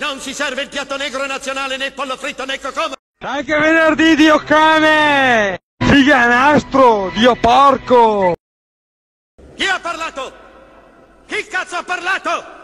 non si serve il piatto negro nazionale né il pollo fritto né cocomero. Anche venerdì, dio cane! Figa nastro, dio porco! Chi ha parlato? Chi cazzo ha parlato?